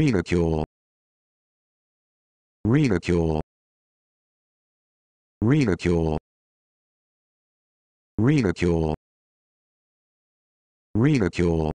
ridicule ridicule ridicule ridicule ridicule